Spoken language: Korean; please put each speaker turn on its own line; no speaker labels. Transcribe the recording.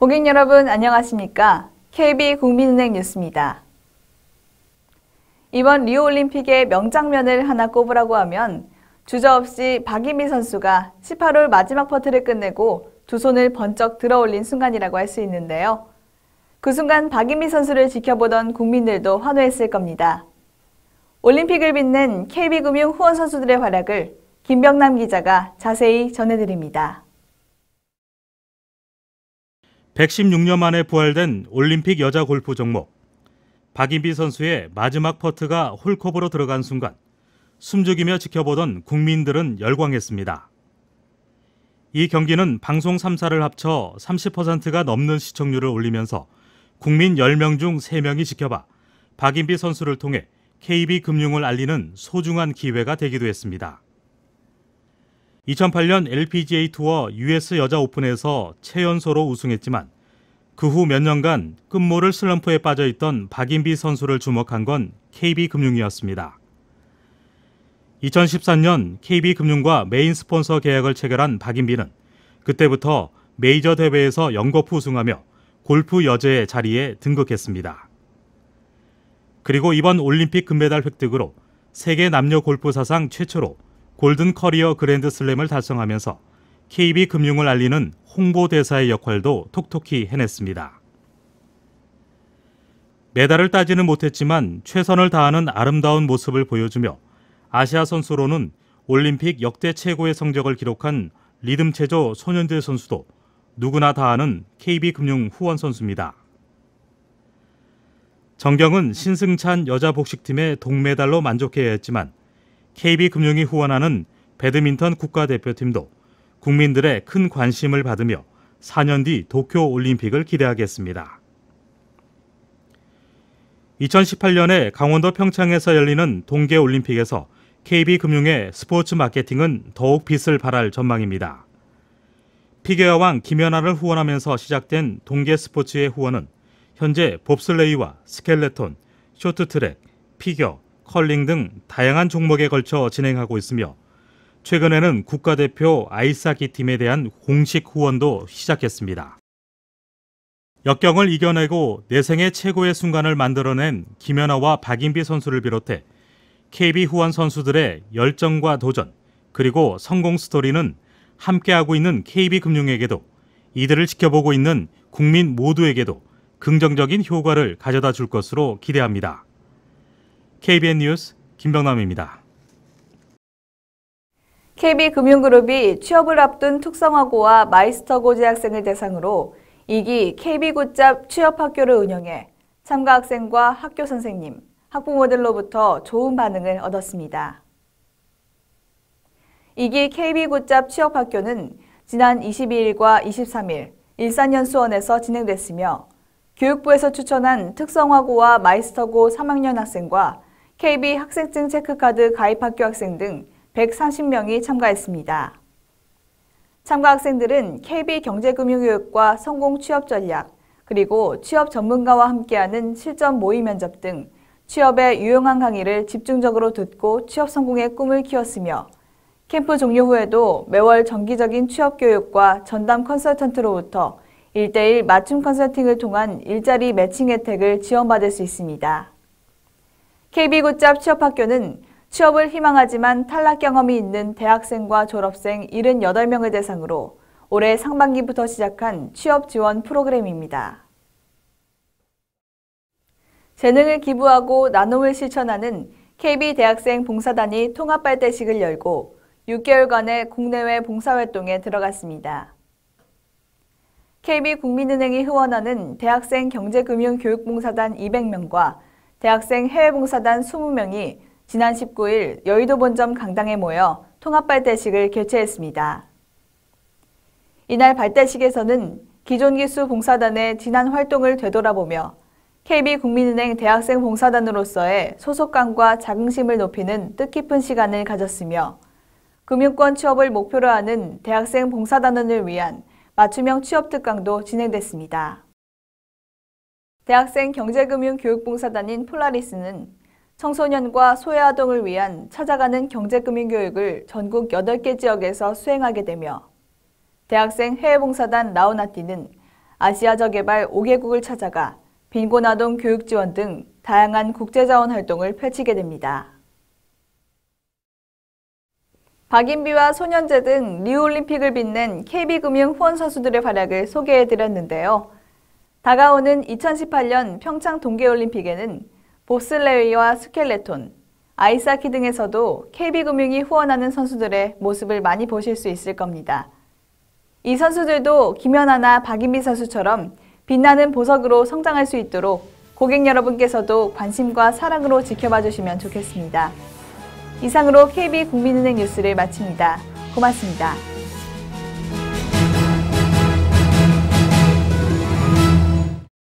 고객 여러분 안녕하십니까? KB 국민은행 뉴스입니다. 이번 리오 올림픽의 명장면을 하나 꼽으라고 하면 주저없이 박인미 선수가 18홀 마지막 퍼트를 끝내고 두 손을 번쩍 들어올린 순간이라고 할 수 있는데요. 그 순간 박인미 선수를 지켜보던 국민들도 환호했을 겁니다. 올림픽을 빛낸 KB금융 후원 선수들의 활약을 김병남 기자가 자세히 전해드립니다.
116년 만에 부활된 올림픽 여자 골프 종목. 박인비 선수의 마지막 퍼트가 홀컵으로 들어간 순간 숨죽이며 지켜보던 국민들은 열광했습니다. 이 경기는 방송 3사를 합쳐 30%가 넘는 시청률을 올리면서 국민 10명 중 3명이 지켜봐 박인비 선수를 통해 KB 금융을 알리는 소중한 기회가 되기도 했습니다. 2008년 LPGA 투어 US 여자 오픈에서 최연소로 우승했지만 그 후 몇 년간 끝모를 슬럼프에 빠져있던 박인비 선수를 주목한 건 KB금융이었습니다. 2013년 KB금융과 메인 스폰서 계약을 체결한 박인비는 그때부터 메이저 대회에서 연거푸 우승하며 골프 여제의 자리에 등극했습니다. 그리고 이번 올림픽 금메달 획득으로 세계 남녀 골프 사상 최초로 골든 커리어 그랜드 슬램을 달성하면서 KB 금융을 알리는 홍보대사의 역할도 톡톡히 해냈습니다. 메달을 따지는 못했지만 최선을 다하는 아름다운 모습을 보여주며 아시아 선수로는 올림픽 역대 최고의 성적을 기록한 리듬체조 소년들 선수도 누구나 다 아는 KB금융 후원 선수입니다. 정경은 신승찬 여자복식팀의 동메달로 만족해야 했지만 KB금융이 후원하는 배드민턴 국가대표팀도 국민들의 큰 관심을 받으며 4년 뒤 도쿄 올림픽을 기대하겠습니다. 2018년에 강원도 평창에서 열리는 동계 올림픽에서 KB금융의 스포츠 마케팅은 더욱 빛을 발할 전망입니다. 피겨왕 김연아를 후원하면서 시작된 동계 스포츠의 후원은 현재 봅슬레이와 스켈레톤, 쇼트트랙, 피겨, 컬링 등 다양한 종목에 걸쳐 진행하고 있으며 최근에는 국가대표 아이스하키 팀에 대한 공식 후원도 시작했습니다. 역경을 이겨내고 내생애 최고의 순간을 만들어낸 김연아와 박인비 선수를 비롯해 KB 후원 선수들의 열정과 도전 그리고 성공 스토리는 함께하고 있는 KB금융에게도 이들을 지켜보고 있는 국민 모두에게도 긍정적인 효과를 가져다 줄 것으로 기대합니다. KBN 뉴스 김병남입니다.
KB금융그룹이 취업을 앞둔 특성화고와 마이스터고지 학생을 대상으로 2기 KB굿잡 취업학교를 운영해 참가 학생과 학교 선생님, 학부모들로부터 좋은 반응을 얻었습니다. 2기 KB굿잡 취업학교는 지난 22일과 23일 일산연수원에서 진행됐으며 교육부에서 추천한 특성화고와 마이스터고 3학년 학생과 KB 학생증 체크카드 가입 학교 학생 등 140명이 참가했습니다. 참가 학생들은 KB 경제금융교육과 성공 취업 전략, 그리고 취업 전문가와 함께하는 실전 모의 면접 등 취업에 유용한 강의를 집중적으로 듣고 취업 성공의 꿈을 키웠으며 캠프 종료 후에도 매월 정기적인 취업 교육과 전담 컨설턴트로부터 일대일 맞춤 컨설팅을 통한 일자리 매칭 혜택을 지원받을 수 있습니다. KB굿잡 취업학교는 취업을 희망하지만 탈락 경험이 있는 대학생과 졸업생 78명을 대상으로 올해 상반기부터 시작한 취업 지원 프로그램입니다. 재능을 기부하고 나눔을 실천하는 KB 대학생 봉사단이 통합발대식을 열고 6개월간의 국내외 봉사활동에 들어갔습니다. KB국민은행이 후원하는 대학생 경제금융교육봉사단 200명과 대학생 해외봉사단 20명이 지난 19일 여의도 본점 강당에 모여 통합발대식을 개최했습니다. 이날 발대식에서는 기존기수 봉사단의 지난 활동을 되돌아보며 KB국민은행 대학생 봉사단으로서의 소속감과 자긍심을 높이는 뜻깊은 시간을 가졌으며 금융권 취업을 목표로 하는 대학생 봉사단원을 위한 맞춤형 취업 특강도 진행됐습니다. 대학생 경제금융교육봉사단인 폴라리스는 청소년과 소외아동을 위한 찾아가는 경제금융교육을 전국 8개 지역에서 수행하게 되며 대학생 해외봉사단 라우나티는 아시아 저개발 5개국을 찾아가 빈곤 아동 교육 지원 등 다양한 국제자원 활동을 펼치게 됩니다. 박인비와 소년제 등리올림픽을 빛낸 KB금융 후원 선수들의 활약을 소개해드렸는데요. 다가오는 2018년 평창 동계올림픽에는 보슬레이와 스켈레톤, 아이스하키 등에서도 KB금융이 후원하는 선수들의 모습을 많이 보실 수 있을 겁니다. 이 선수들도 김연아나 박인비 선수처럼 빛나는 보석으로 성장할 수 있도록 고객 여러분께서도 관심과 사랑으로 지켜봐 주시면 좋겠습니다. 이상으로 KB 국민은행 뉴스를 마칩니다. 고맙습니다.